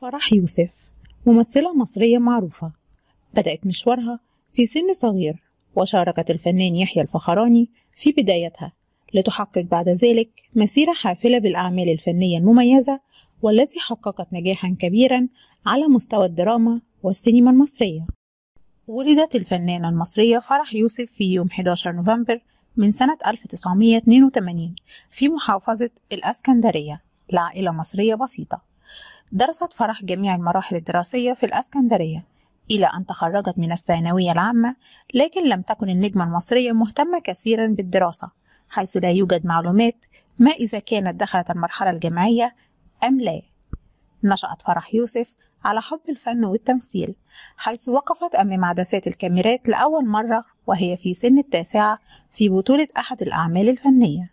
فرح يوسف ممثلة مصرية معروفة بدأت مشوارها في سن صغير وشاركت الفنان يحيى الفخراني في بدايتها لتحقق بعد ذلك مسيرة حافلة بالأعمال الفنية المميزة والتي حققت نجاحا كبيرا على مستوى الدراما والسينما المصرية ولدت الفنانة المصرية فرح يوسف في يوم 11 نوفمبر من سنة 1982 في محافظة الأسكندرية لعائلة مصرية بسيطة درست فرح جميع المراحل الدراسية في الأسكندرية إلى أن تخرجت من الثانوية العامة لكن لم تكن النجمة المصرية مهتمة كثيرا بالدراسة حيث لا يوجد معلومات ما إذا كانت دخلت المرحلة الجامعية أم لا نشأت فرح يوسف على حب الفن والتمثيل حيث وقفت أمام عدسات الكاميرات لأول مرة وهي في سن التاسعة في بطولة أحد الأعمال الفنية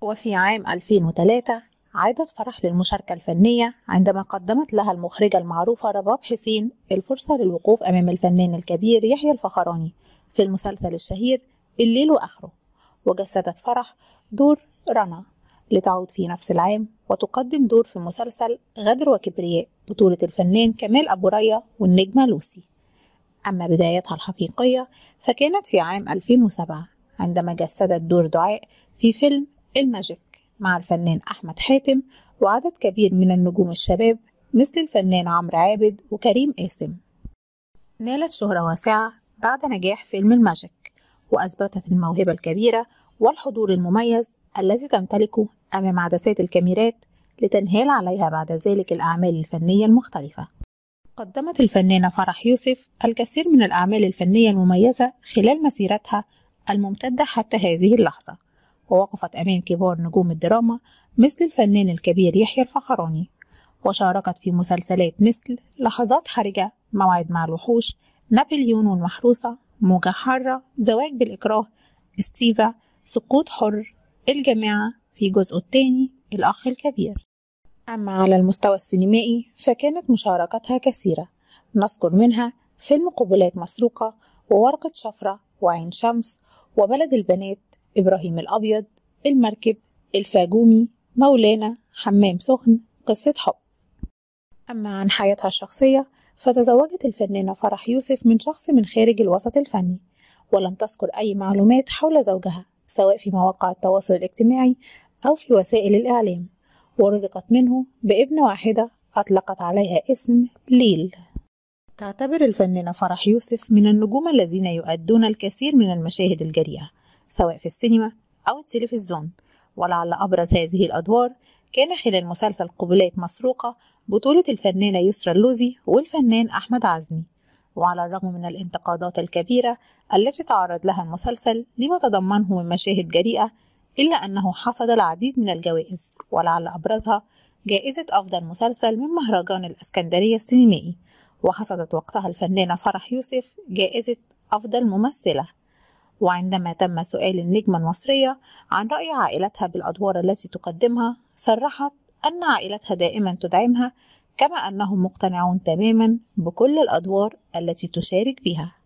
وفي عام 2003 عادت فرح للمشاركة الفنية عندما قدمت لها المخرجة المعروفة رباب حسين الفرصة للوقوف أمام الفنان الكبير يحيى الفخراني في المسلسل الشهير الليل وآخره وجسدت فرح دور رنا لتعود في نفس العام وتقدم دور في مسلسل غدر وكبرياء بطولة الفنان كمال أبو ريا والنجمة لوسي أما بدايتها الحقيقية فكانت في عام 2007 عندما جسدت دور دعاء في فيلم الماجيك مع الفنان أحمد حاتم وعدد كبير من النجوم الشباب مثل الفنان عمرو عابد وكريم قاسم نالت شهرة واسعة بعد نجاح فيلم الماجيك وأثبتت الموهبة الكبيرة والحضور المميز الذي تمتلكه أمام عدسات الكاميرات لتنهال عليها بعد ذلك الأعمال الفنية المختلفة قدمت الفنانة فرح يوسف الكثير من الأعمال الفنية المميزة خلال مسيرتها الممتدة حتى هذه اللحظة ووقفت أمام كبار نجوم الدراما مثل الفنان الكبير يحيى الفخراني وشاركت في مسلسلات مثل لحظات حرجة موعد مع الوحوش نابليون والمحروسة موجة حارة زواج بالإكراه ستيفا سقوط حر الجماعة في جزء الثاني الأخ الكبير أما على المستوى السينمائي فكانت مشاركتها كثيرة نذكر منها فيلم قبلات مسروقة وورقة شفرة وعين شمس وبلد البنات إبراهيم الأبيض المركب الفاجومي مولانا حمام سخن قصة حب أما عن حياتها الشخصية فتزوجت الفنانة فرح يوسف من شخص من خارج الوسط الفني ولم تذكر أي معلومات حول زوجها سواء في مواقع التواصل الاجتماعي أو في وسائل الإعلام ورزقت منه بابن واحدة أطلقت عليها اسم ليل تعتبر الفنانة فرح يوسف من النجوم الذين يؤدون الكثير من المشاهد الجريئة سواء في السينما أو التلفزيون ولعل أبرز هذه الأدوار كان خلال مسلسل قبلات مسروقة بطولة الفنانة يسرا اللوزي والفنان أحمد عزمي وعلى الرغم من الانتقادات الكبيرة التي تعرض لها المسلسل لما تضمنه من مشاهد جريئة إلا أنه حصد العديد من الجوائز ولعل أبرزها جائزة أفضل مسلسل من مهرجان الإسكندرية السينمائي وحصدت وقتها الفنانة فرح يوسف جائزة أفضل ممثلة وعندما تم سؤال النجمة المصرية عن رأي عائلتها بالأدوار التي تقدمها صرحت أن عائلتها دائما تدعمها كما أنهم مقتنعون تماما بكل الأدوار التي تشارك فيها